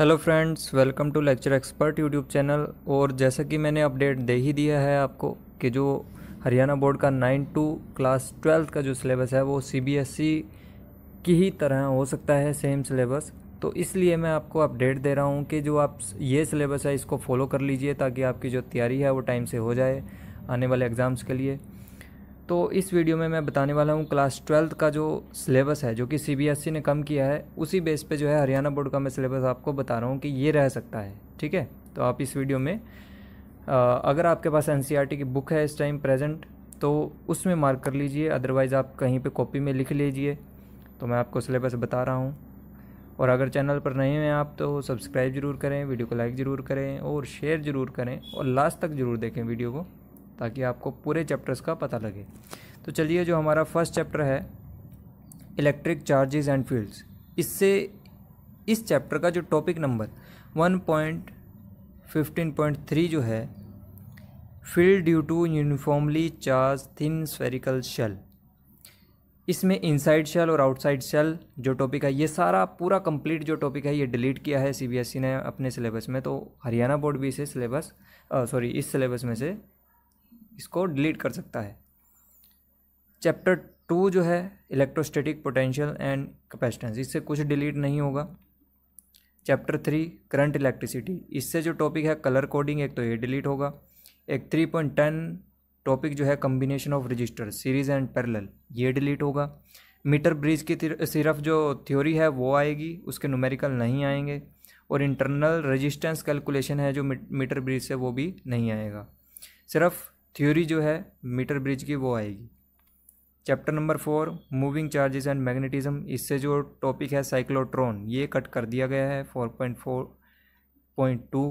hello friends welcome to lecture expert YouTube channel और जैसा कि मैंने अपडेट दे ही दिया है आपको कि जो हरियाणा बोर्ड का नाइन टू क्लास ट्वेल्थ का जो सिलेबस है वो सीबीएसई e की ही तरह हो सकता है सेम सिलेबस तो इसलिए मैं आपको अपडेट दे रहा हूँ कि जो आप ये सिलेबस है इसको फॉलो कर लीजिए ताकि आपकी जो तैयारी है वो टाइम से हो जाए आने वाले एग्ज़ाम्स के लिए तो इस वीडियो में मैं बताने वाला हूँ क्लास ट्वेल्थ का जो सिलेबस है जो कि सीबीएसई e ने कम किया है उसी बेस पे जो है हरियाणा बोर्ड का मैं सिलेबस आपको बता रहा हूँ कि ये रह सकता है ठीक है तो आप इस वीडियो में अगर आपके पास एन e की बुक है इस टाइम प्रेजेंट तो उसमें मार्क कर लीजिए अदरवाइज़ आप कहीं पर कॉपी में लिख लीजिए तो मैं आपको सिलेबस बता रहा हूँ और अगर चैनल पर नए हैं आप तो सब्सक्राइब ज़रूर करें वीडियो को लाइक ज़रूर करें और शेयर ज़रूर करें और लास्ट तक ज़रूर देखें वीडियो को ताकि आपको पूरे चैप्टर्स का पता लगे तो चलिए जो हमारा फर्स्ट चैप्टर है इलेक्ट्रिक चार्जेस एंड फील्ड्स इससे इस चैप्टर का जो topic number one point fifteen point three जो है field due to uniformly charge thin spherical shell इसमें इनसाइड शेल और आउटसाइड शेल जो टॉपिक है ये सारा पूरा कंप्लीट जो टॉपिक है ये डिलीट किया है सीबीएसई e ने अपने सिलेबस में तो हरियाणा बोर्ड भी इसे सिलेबस सॉरी इस सिलेबस में से इसको डिलीट कर सकता है चैप्टर टू जो है इलेक्ट्रोस्टैटिक पोटेंशियल एंड कैपेसिटेंस इससे कुछ डिलीट नहीं होगा चैप्टर थ्री करंट इलेक्ट्रिसिटी इससे जो टॉपिक है कलर कोडिंग एक तो ये डिलीट होगा एक थ्री पॉइंट टेन टॉपिक जो है combination of resistor series and parallel ये डिलीट होगा मीटर ब्रिज की सिर्फ जो थ्योरी है वो आएगी उसके न्यूमेरिकल नहीं आएंगे और इंटरनल रजिस्टेंस कैलकुलेशन है जो मीटर ब्रिज से वो भी नहीं आएगा सिर्फ थ्योरी जो है मीटर ब्रिज की वो आएगी chapter number four moving charges and magnetism इससे जो टॉपिक है साइक्लोट्रॉन ये कट कर दिया गया है four point four point two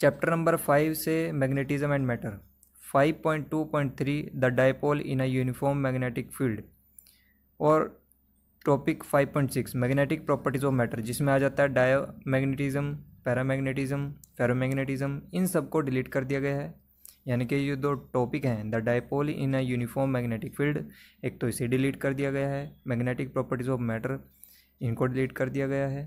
chapter number five से magnetism and matter five point two point three the dipole in a uniform magnetic field और topic five point six magnetic properties of matter जिसमें आ जाता है diamagnetism paramagnetism ferromagnetism इन सबको delete कर दिया गया है यानी कि ये दो टॉपिक हैं the dipole in a uniform magnetic field एक तो इसे डिलीट कर दिया गया है मैग्नेटिक प्रॉपर्टीज़ ऑफ मैटर इनको डिलीट कर दिया गया है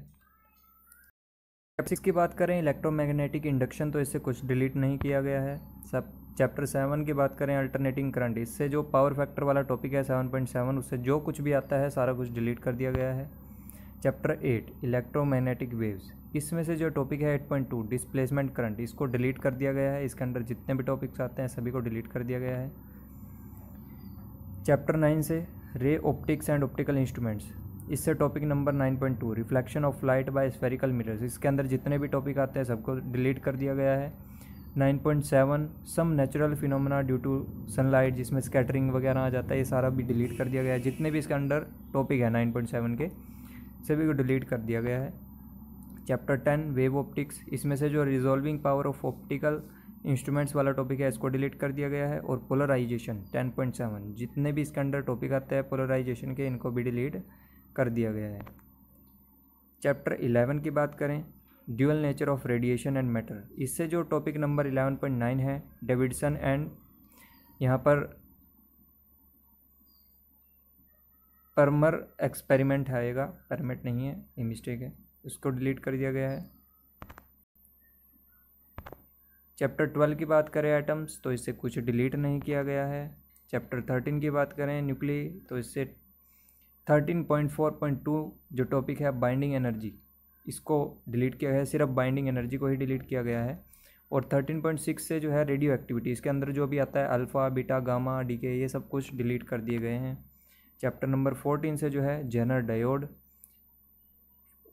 टॉपिक की बात करें इलेक्ट्रोमैग्नेटिक इंडक्शन तो इससे कुछ डिलीट नहीं किया गया है सब चैप्टर सेवन की बात करें अल्टरनेटिंग करंट इससे जो पावर फैक्टर वाला टॉपिक है सेवन पॉइंट सेवन उससे जो कुछ भी आता है सारा कुछ डिलीट कर दिया गया है चैप्टर एट इलेक्ट्रोमैग्नेटिक वेव्स इसमें से जो टॉपिक है eight point two displacement current इसको डिलीट कर दिया गया है इसके अंदर जितने भी टॉपिक्स आते हैं सभी को डिलीट कर दिया गया है चैप्टर नाइन से ray optics and optical instruments इससे topic number nine point two reflection of light by spherical mirrors इसके अंदर जितने भी टॉपिक आते हैं सबको डिलीट कर दिया गया है nine point seven some natural phenomena due to sunlight जिसमें स्कैटरिंग वगैरह आ जाता है ये सारा भी डिलीट कर दिया गया है जितने भी इसके अंडर टॉपिक है नाइन पॉइंट सेवन के सभी को डिलीट कर दिया गया है चैप्टर टेन वेव ऑप्टिक्स इसमें से जो resolving power of optical instruments वाला टॉपिक है इसको डिलीट कर दिया गया है और पोलराइजेशन टेन पॉइंट सेवन जितने भी इसके अंडर टॉपिक आते हैं पोलराइजेशन के इनको भी डिलीट कर दिया गया है चैप्टर इलेवन की बात करें dual nature of radiation and matter इससे जो topic number eleven point nine है डेविडसन एंड यहाँ पर परमर एक्सपेरिमेंट आएगा परमिट नहीं है ये मिस्टेक है इसको डिलीट कर दिया गया है चैप्टर ट्वेल्व की बात करें आइटम्स तो इसे कुछ डिलीट नहीं किया गया है चैप्टर थर्टीन की बात करें न्यूक्ली तो इससे thirteen point four point two जो टॉपिक है बाइंडिंग एनर्जी इसको डिलीट किया गया है सिर्फ बाइंडिंग एनर्जी को ही डिलीट किया गया है और थर्टीन पॉइंट सिक्स से जो है रेडियो एक्टिविटी इसके अंदर जो भी आता है अल्फ़ा बीटा गामा डी के ये सब कुछ डिलीट कर दिए गए हैं चैप्टर नंबर फोर्टीन से जो है जेनर डायोड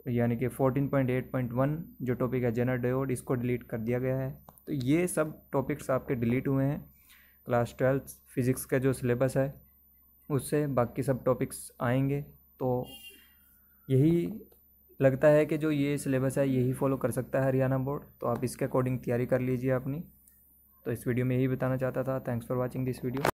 यानी कि fourteen point eight point one जो टॉपिक है जेनर डायोड इसको डिलीट कर दिया गया है तो ये सब टॉपिक्स आपके डिलीट हुए हैं क्लास ट्वेल्थ फिज़िक्स का जो सिलेबस है उससे बाकी सब टॉपिक्स आएंगे तो यही लगता है कि जो ये सिलेबस है यही फॉलो कर सकता है हरियाणा बोर्ड तो आप इसके अकॉर्डिंग तैयारी कर लीजिए अपनी तो इस वीडियो में यही बताना चाहता था thanks for watching this video